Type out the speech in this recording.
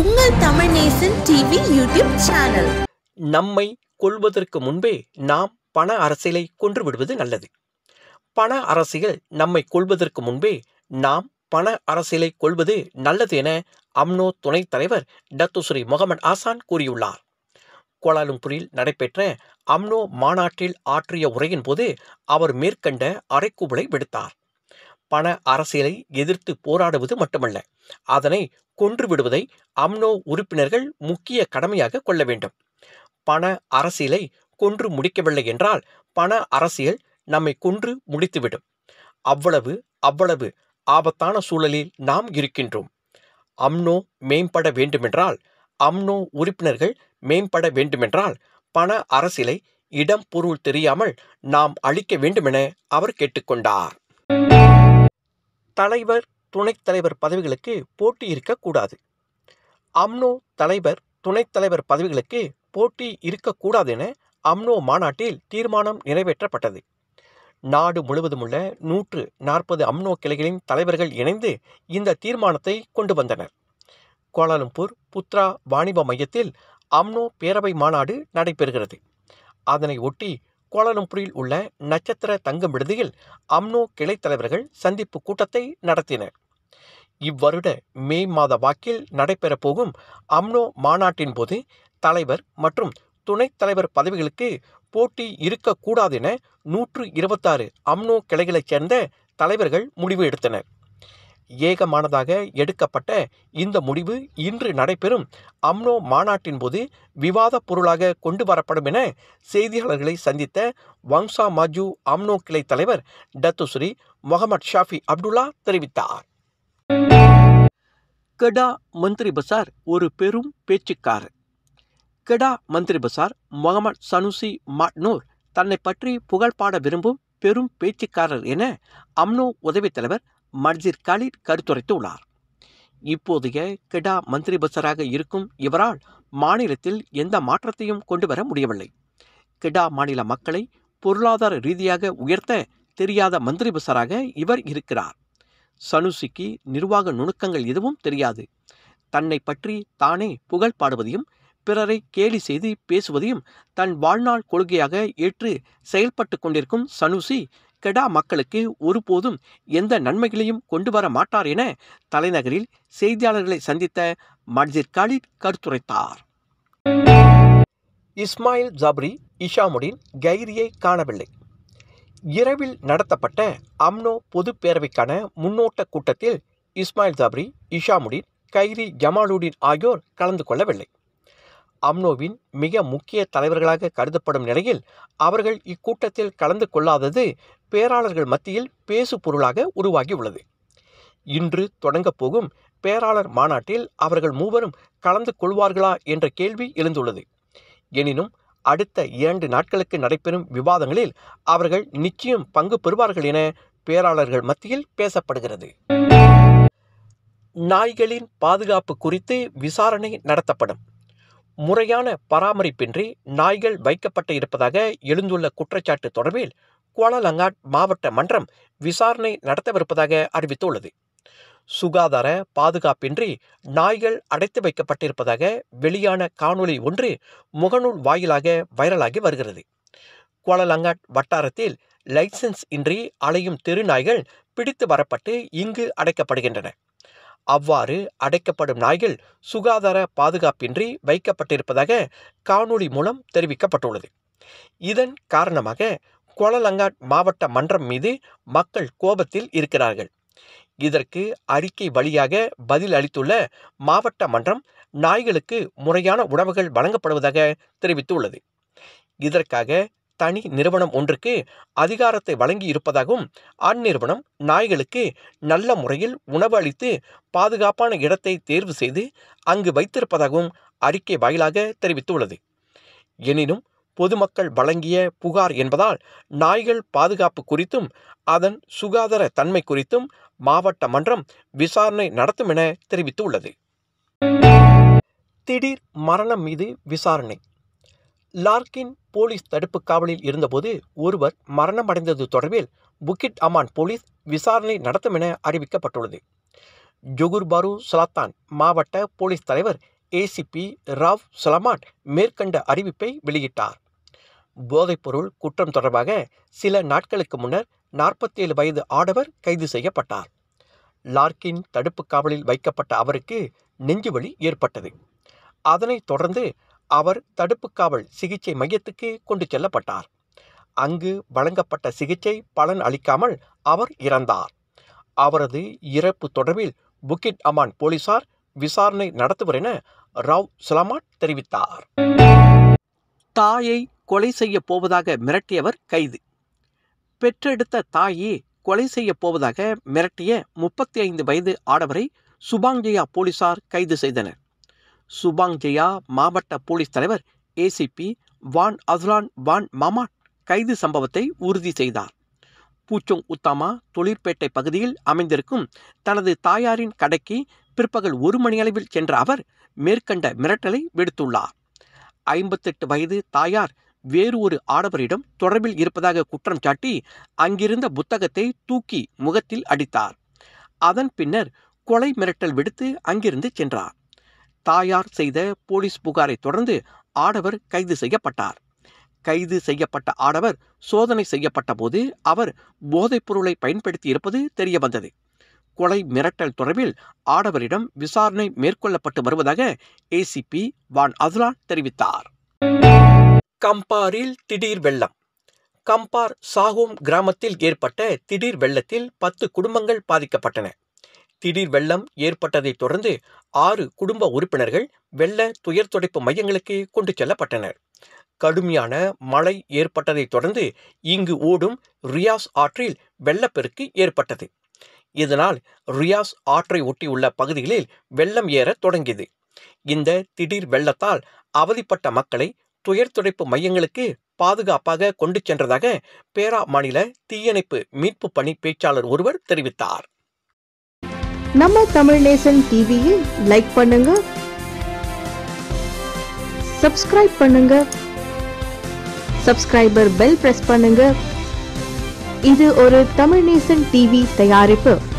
உங்கள் Tamil Nesan TV YouTube channel நம்மை கொள்வதற்கு முன்பே நாம் பண அரசியலை கொன்று விடுவது நல்லது பண அரசியல் நம்மை கொள்வதற்கு முன்பே நாம் பண அரசியலை கொள்வது நல்லது என அம்னோ துணைத் தலைவர் டத்துஸ்ரீ முகமது ஆசான் கூறியுள்ளார் கோலாலும்பூரில் நடைபெற்ற அம்னோ மாநாட்டில் ஆற்றிய உரையின் போது அவர் மேற்கண்ட அறைக்கூவலை விடுத்தார் பண அரசியலை எதிர்த்து போராடுவது மட்டுமல்ல அதனை கொன்றுவிடுவதை அம்னோ உறுப்பினர்கள் முக்கிய கடமையாக கொள்ள வேண்டும் பண அரசியலை கொன்று முடிக்கவில்லை என்றால் பண அரசியல் நம்மை கொன்று முடித்துவிடும் அவ்வளவு அவ்வளவு ஆபத்தான சூழலில் நாம் இருக்கின்றோம் அம்னோ மேம்பட வேண்டுமென்றால் அம்னோ உறுப்பினர்கள் மேம்பட வேண்டுமென்றால் பண அரசியலை இடம் பொருள் தெரியாமல் நாம் அழிக்க வேண்டுமென அவர் கேட்டுக்கொண்டார் தலைவர் துணைத் தலைவர் பதவிகளுக்கு போட்டி இருக்கக்கூடாது அம்னோ தலைவர் துணைத் தலைவர் பதவிகளுக்கு போட்டி இருக்கக்கூடாது என அம்னோ மாநாட்டில் தீர்மானம் நிறைவேற்றப்பட்டது நாடு முழுவதும் உள்ள நூற்று நாற்பது அம்னோ கிளைகளின் தலைவர்கள் இணைந்து இந்த தீர்மானத்தை கொண்டு வந்தனர் கோலாலம்பூர் புத்ரா வாணிப மையத்தில் அம்னோ பேரவை மாநாடு நடைபெறுகிறது அதனை ஒட்டி கோலாலம்பூரில் உள்ள நட்சத்திர தங்கும் விடுதியில் அம்னோ கிளை தலைவர்கள் சந்திப்பு கூட்டத்தை நடத்தினர் இவ்வருட மே மாத வாக்கில் நடைபெறப்போகும் அம்னோ மாநாட்டின் போது தலைவர் மற்றும் துணைத் தலைவர் பதவிகளுக்கு போட்டி இருக்கக்கூடாதென நூற்று இருபத்தாறு அம்னோ கிளைகளைச் சேர்ந்த தலைவர்கள் முடிவு எடுத்தனர் ஏகமானதாக எடுக்கப்பட்ட இந்த முடிவு இன்று நடைபெறும் அம்னோ மாநாட்டின் போது விவாதப் பொருளாக கொண்டு வரப்படும் என செய்தியாளர்களை சந்தித்த வங்சா மாஜு அம்னோ கிளை தலைவர் டத்துஸ்ரீ முகமது ஷாஃபி அப்துல்லா தெரிவித்தார் கெடா மந்திரி பசார் ஒரு பெரும் பேச்சுக்காரர் கெடா மந்திரி பசார் முகமது சனுசி மாட்னூர் தன்னை பற்றி புகழ்பாட விரும்பும் பெரும் பேச்சுக்காரர் என அம்னோ உதவித் தலைவர் மன்சீர் கருத்துரைத்து கருத்துரைத்துள்ளார் இப்போதைய கிடா மந்திரி பசராக இருக்கும் இவரால் மாநிலத்தில் எந்த மாற்றத்தையும் கொண்டு வர முடியவில்லை கிடா மாநில மக்களை பொருளாதார ரீதியாக உயர்த்த தெரியாத மந்திரி பசராக இவர் இருக்கிறார் சனுசிக்கு நிர்வாக நுணுக்கங்கள் எதுவும் தெரியாது தன்னை பற்றி தானே புகழ் பாடுவதையும் பிறரை கேலி செய்து பேசுவதையும் தன் வாழ்நாள் கொள்கையாக ஏற்று செயல்பட்டு கொண்டிருக்கும் சனுசி கெடா மக்களுக்கு ஒருபோதும் எந்த நன்மைகளையும் கொண்டு வர மாட்டார் என தலைநகரில் செய்தியாளர்களை சந்தித்த மன்சீர் காலிட் கருத்துரைத்தார் இஸ்மாயில் ஜபரி இஷாமுடின் கைரியை காணவில்லை இரவில் நடத்தப்பட்ட அம்னோ பொது பேரவைக்கான முன்னோட்ட கூட்டத்தில் இஸ்மாயில் ஜாப்ரி இஷாமுடின் கைரி ஜமாலுடின் ஆகியோர் கலந்து கொள்ளவில்லை அம்னோவின் மிக முக்கிய தலைவர்களாக கருதப்படும் நிலையில் அவர்கள் இக்கூட்டத்தில் கலந்து கொள்ளாதது பேராளர்கள் மத்தியில் பேசு பொருளாக உருவாகியுள்ளது இன்று தொடங்கப் போகும் பேராளர் மாநாட்டில் அவர்கள் மூவரும் கலந்து கொள்வார்களா என்ற கேள்வி எழுந்துள்ளது எனினும் அடுத்த இரண்டு நாட்களுக்கு நடைபெறும் விவாதங்களில் அவர்கள் நிச்சயம் பங்கு பெறுவார்கள் என பேராளர்கள் மத்தியில் பேசப்படுகிறது நாய்களின் பாதுகாப்பு குறித்து விசாரணை நடத்தப்படும் முறையான பராமரிப்பின்றி நாய்கள் வைக்கப்பட்டு இருப்பதாக எழுந்துள்ள குற்றச்சாட்டு தொடர்பில் குவாலலங்காட் மாவட்ட மன்றம் விசாரணை நடத்தவிருப்பதாக அறிவித்துள்ளது சுகாதார பாதுகாப்பின்றி நாய்கள் அடைத்து வைக்கப்பட்டிருப்பதாக வெளியான காணொலி ஒன்று முகநூல் வாயிலாக வைரலாகி வருகிறது குவாலலங்காட் வட்டாரத்தில் லைசன்ஸ் இன்றி அலையும் தெரு நாய்கள் பிடித்து வரப்பட்டு இங்கு அடைக்கப்படுகின்றன அவ்வாறு அடைக்கப்படும் நாய்கள் சுகாதார பாதுகாப்பின்றி வைக்கப்பட்டிருப்பதாக காணொளி மூலம் தெரிவிக்கப்பட்டுள்ளது இதன் காரணமாக கோலலங்காட் மாவட்ட மன்றம் மீது மக்கள் கோபத்தில் இருக்கிறார்கள் இதற்கு அறிக்கை வழியாக பதில் அளித்துள்ள மாவட்ட மன்றம் நாய்களுக்கு முறையான உணவுகள் வழங்கப்படுவதாக தெரிவித்துள்ளது இதற்காக தனி நிறுவனம் ஒன்றுக்கு அதிகாரத்தை வழங்கி இருப்பதாகவும் அந்நிறுவனம் நாய்களுக்கு நல்ல முறையில் உணவு அளித்து பாதுகாப்பான இடத்தை தேர்வு செய்து அங்கு வைத்திருப்பதாகவும் அறிக்கை வாயிலாக தெரிவித்துள்ளது எனினும் பொதுமக்கள் வழங்கிய புகார் என்பதால் நாய்கள் பாதுகாப்பு குறித்தும் அதன் சுகாதார தன்மை குறித்தும் மாவட்ட மன்றம் விசாரணை நடத்தும் என தெரிவித்துள்ளது திடீர் மரணம் மீது விசாரணை லார்கின் போலீஸ் தடுப்பு காவலில் இருந்தபோது ஒருவர் மரணமடைந்தது தொடர்பில் புக்கிட் அமான் போலீஸ் விசாரணை நடத்தும் என அறிவிக்கப்பட்டுள்ளது ஜொகுர்பாரு சலாத்தான் மாவட்ட போலீஸ் தலைவர் ஏசிபி ராவ் சலமான் மேற்கண்ட அறிவிப்பை வெளியிட்டார் போதைப்பொருள் குற்றம் தொடர்பாக சில நாட்களுக்கு முன்னர் நாற்பத்தேழு வயது ஆடவர் கைது செய்யப்பட்டார் லார்க்கின் தடுப்பு காவலில் வைக்கப்பட்ட அவருக்கு நெஞ்சுவலி ஏற்பட்டது அதனைத் தொடர்ந்து அவர் தடுப்பு காவல் சிகிச்சை மையத்துக்கு கொண்டு செல்லப்பட்டார் அங்கு வழங்கப்பட்ட சிகிச்சை பலன் அளிக்காமல் அவர் இறந்தார் அவரது இறப்பு தொடர்பில் புக்கிட் அமான் போலீசார் விசாரணை நடத்துவர் என ராவ் சுலமாட் தெரிவித்தார் தாயை கொலை செய்ய போவதாக மிரட்டியவர் கைது பெற்றெடுத்த தாயே கொலை செய்ய போவதாக மிரட்டிய முப்பத்தி ஐந்து வயது ஆடவரை சுபாங்கியா போலீசார் கைது செய்தனர் சுபாங் ஜெயா மாவட்ட போலீஸ் தலைவர் ஏசிபி வான் அசுலான் வான் மாமா கைது சம்பவத்தை உறுதி செய்தார் பூச்சோங் உத்தாமா தொழிற்பேட்டை பகுதியில் அமைந்திருக்கும் தனது தாயாரின் கடைக்கு பிற்பகல் ஒரு மணியளவில் சென்ற அவர் மேற்கண்ட மிரட்டலை விடுத்துள்ளார் ஐம்பத்தெட்டு வயது தாயார் வேறு ஒரு ஆடவரிடம் தொடர்பில் இருப்பதாக குற்றம் சாட்டி அங்கிருந்த புத்தகத்தை தூக்கி முகத்தில் அடித்தார் அதன் பின்னர் கொலை மிரட்டல் விடுத்து அங்கிருந்து சென்றார் தாயார் செய்த போலீஸ் புகாரை தொடர்ந்து ஆடவர் கைது செய்யப்பட்டார் கைது செய்யப்பட்ட ஆடவர் சோதனை செய்யப்பட்ட போது அவர் போதைப் பொருளை பயன்படுத்தி இருப்பது தெரிய வந்தது கொலை மிரட்டல் தொடர்பில் ஆடவரிடம் விசாரணை மேற்கொள்ளப்பட்டு வருவதாக ஏசிபி வான் அதுலான் தெரிவித்தார் கம்பாரில் திடீர் வெள்ளம் கம்பார் சாகோம் கிராமத்தில் ஏற்பட்ட திடீர் வெள்ளத்தில் பத்து குடும்பங்கள் பாதிக்கப்பட்டன திடீர் வெள்ளம் ஏற்பட்டதைத் தொடர்ந்து ஆறு குடும்ப உறுப்பினர்கள் வெள்ள துயர் துடைப்பு மையங்களுக்கு கொண்டு செல்லப்பட்டனர் கடுமையான மழை ஏற்பட்டதைத் தொடர்ந்து இங்கு ஓடும் ரியாஸ் ஆற்றில் வெள்ளப்பெருக்கு ஏற்பட்டது இதனால் ரியாஸ் ஆற்றை ஒட்டியுள்ள பகுதிகளில் வெள்ளம் ஏற தொடங்கியது இந்த திடீர் வெள்ளத்தால் அவதிப்பட்ட மக்களை துயர் துடைப்பு மையங்களுக்கு பாதுகாப்பாக கொண்டு சென்றதாக பேரா மாநில தீயணைப்பு மீட்பு பணி பேச்சாளர் ஒருவர் தெரிவித்தார் நம்ம தமிழ் நேசன் டிவியை லைக் பண்ணுங்க சப்ஸ்கிரைப் பண்ணுங்க சப்ஸ்கிரைபர் பெல் பிரஸ் பண்ணுங்க இது ஒரு தமிழ் நேசன் டிவி தயாரிப்பு